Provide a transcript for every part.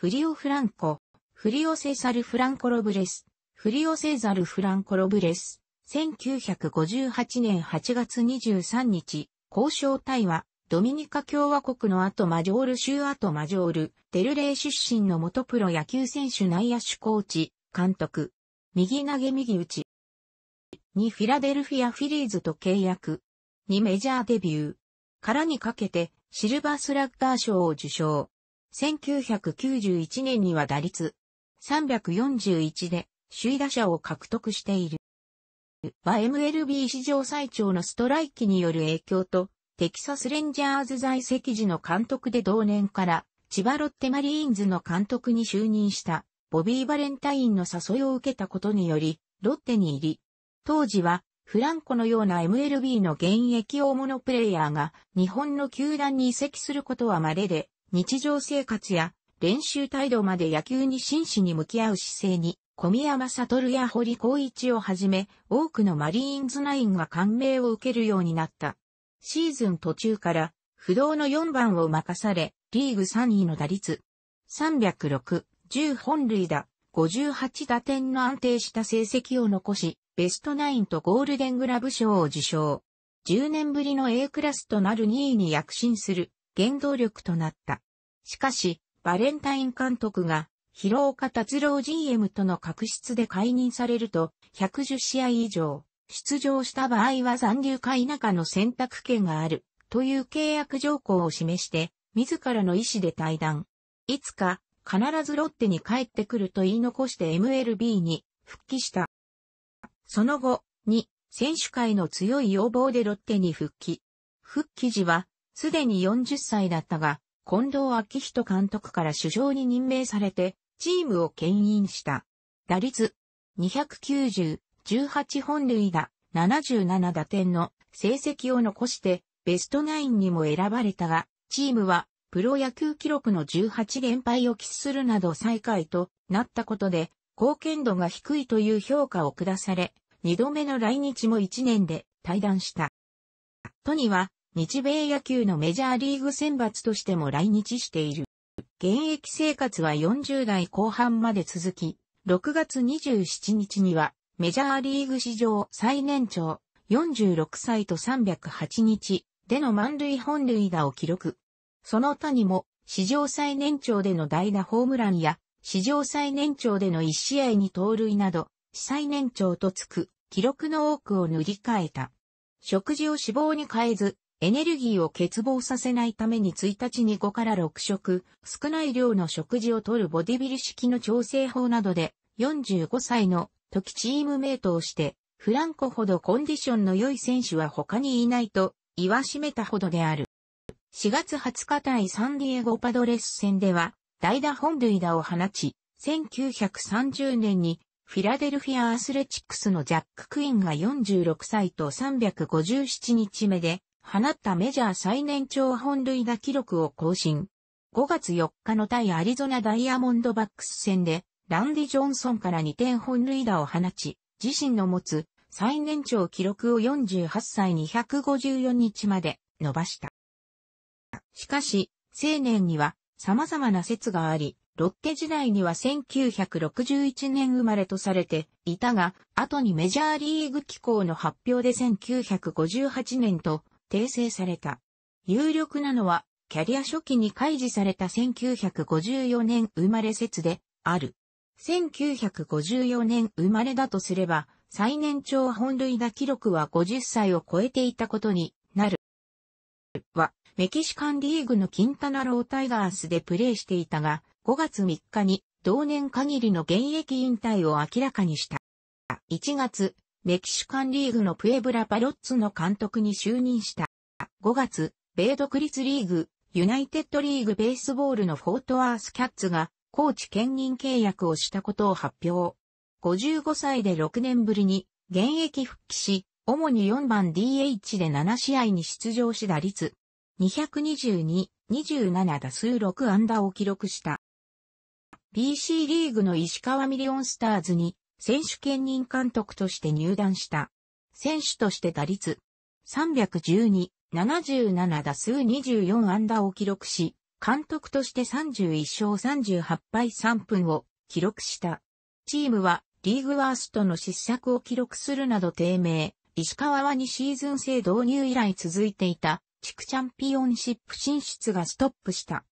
フリオ・フランコ、フリオ・セーサル・フランコ・ロブレス、フリオ・セーザル・フランコ・ロブレス、1958年8月23日、交渉対話、ドミニカ共和国の後マジョール州後マジョール、デルレイ出身の元プロ野球選手内野手コーチ、監督、右投げ右打ち。にフィラデルフィアフィリーズと契約。にメジャーデビュー。からにかけてシルバースラッガー賞を受賞。1991年には打率341で首位打者を獲得している。は MLB 史上最長のストライキによる影響と、テキサスレンジャーズ在籍時の監督で同年から、千葉ロッテマリーンズの監督に就任した、ボビー・バレンタインの誘いを受けたことにより、ロッテに入り、当時は、フランコのような MLB の現役大物プレイヤーが日本の球団に移籍することは稀で、日常生活や練習態度まで野球に真摯に向き合う姿勢に、小宮山悟や堀光一をはじめ、多くのマリーンズナインが感銘を受けるようになった。シーズン途中から、不動の4番を任され、リーグ3位の打率。306、10本塁打、58打点の安定した成績を残し、ベストナインとゴールデングラブ賞を受賞。10年ぶりの A クラスとなる2位に躍進する。原動力となった。しかし、バレンタイン監督が、広岡達郎 GM との確執で解任されると、110試合以上、出場した場合は残留か否かの選択権がある、という契約条項を示して、自らの意思で対談。いつか、必ずロッテに帰ってくると言い残して MLB に復帰した。その後、2、選手会の強い要望でロッテに復帰。復帰時は、すでに40歳だったが、近藤昭人監督から首相に任命されて、チームを牽引した。打率、290、18本塁打、77打点の成績を残してベストナインにも選ばれたが、チームはプロ野球記録の18連敗を喫するなど最下位となったことで、貢献度が低いという評価を下され、2度目の来日も1年で退団した。トニは日米野球のメジャーリーグ選抜としても来日している。現役生活は40代後半まで続き、6月27日にはメジャーリーグ史上最年長46歳と308日での満塁本塁打を記録。その他にも史上最年長での代打ホームランや史上最年長での1試合に盗塁など、最年長とつく記録の多くを塗り替えた。食事を脂肪に変えず、エネルギーを欠乏させないために1日に5から6食、少ない量の食事をとるボディビル式の調整法などで、45歳の時チームメイトをして、フランコほどコンディションの良い選手は他にいないと言わしめたほどである。4月20日対サンディエゴパドレス戦では、代打本塁打を放ち、1930年にフィラデルフィアアスレチックスのジャック・クインが46歳と357日目で放ったメジャー最年長本塁打記録を更新。5月4日の対アリゾナダイヤモンドバックス戦で、ランディ・ジョンソンから2点本塁打を放ち、自身の持つ最年長記録を48歳254日まで伸ばした。しかし、青年には様々な説があり、ロッテ時代には1961年生まれとされていたが、後にメジャーリーグ機構の発表で1958年と訂正された。有力なのは、キャリア初期に開示された1954年生まれ説で、ある。1954年生まれだとすれば、最年長本塁打記録は50歳を超えていたことになる。は、メキシカンリーグのキンタナロータイガースでプレーしていたが、5月3日に同年限りの現役引退を明らかにした。1月、メキシカンリーグのプエブラパロッツの監督に就任した。5月、米独立リーグ、ユナイテッドリーグベースボールのフォートアースキャッツが、コーチ兼任契約をしたことを発表。55歳で6年ぶりに、現役復帰し、主に4番 DH で7試合に出場し打率、222、27打数6安打を記録した。BC リーグの石川ミリオンスターズに選手兼任監督として入団した。選手として打率312、77打数24安打を記録し、監督として31勝38敗3分を記録した。チームはリーグワーストの失策を記録するなど低迷、石川は2シーズン制導入以来続いていた地区チャンピオンシップ進出がストップした。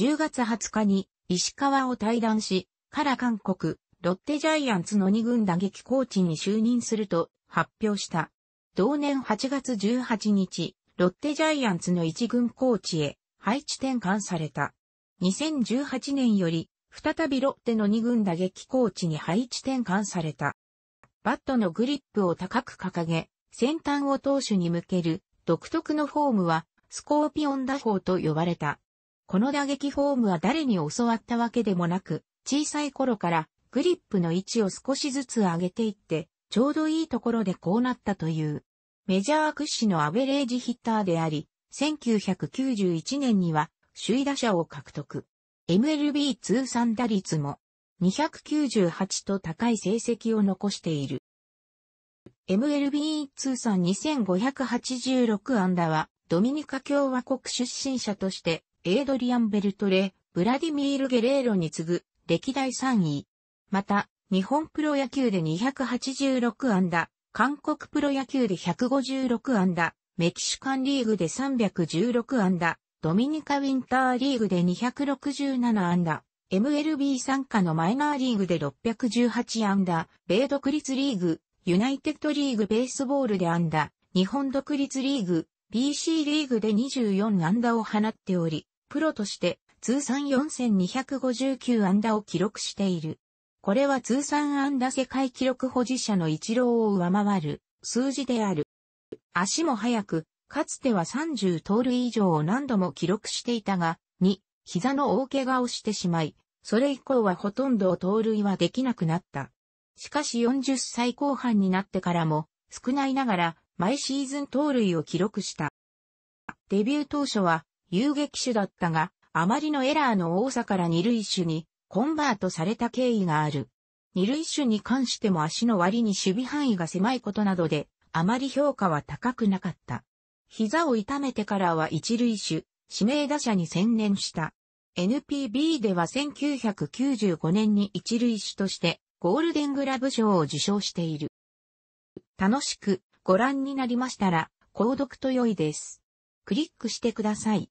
10月20日に石川を退団し、から韓国、ロッテジャイアンツの2軍打撃コーチに就任すると発表した。同年8月18日、ロッテジャイアンツの1軍コーチへ配置転換された。2018年より再びロッテの2軍打撃コーチに配置転換された。バットのグリップを高く掲げ、先端を投手に向ける独特のフォームはスコーピオン打法と呼ばれた。この打撃フォームは誰に教わったわけでもなく、小さい頃からグリップの位置を少しずつ上げていって、ちょうどいいところでこうなったという、メジャー屈指のアベレージヒッターであり、1991年には首位打者を獲得。MLB 通算打率も298と高い成績を残している。MLB 通算2586安打は、ドミニカ共和国出身者として、エイドリアン・ベルトレ、ブラディミール・ゲレーロに次ぐ、歴代3位。また、日本プロ野球で286安打、韓国プロ野球で156安打、メキシカンリーグで316安打、ドミニカウィンターリーグで267安打、MLB 参加のマイナーリーグで618安打、米独立リーグ、ユナイテッドリーグベースボールで安打、日本独立リーグ、BC リーグで24安打を放っており、プロとして通算4259安打を記録している。これは通算安打世界記録保持者の一郎を上回る数字である。足も速く、かつては30盗塁以上を何度も記録していたが、2、膝の大怪我をしてしまい、それ以降はほとんど盗塁はできなくなった。しかし40歳後半になってからも、少ないながら、毎シーズン盗塁を記録した。デビュー当初は、遊撃手だったが、あまりのエラーの多さから二塁手にコンバートされた経緯がある。二塁手に関しても足の割に守備範囲が狭いことなどで、あまり評価は高くなかった。膝を痛めてからは一塁手、指名打者に専念した。NPB では1995年に一塁手としてゴールデングラブ賞を受賞している。楽しくご覧になりましたら、購読と良いです。クリックしてください。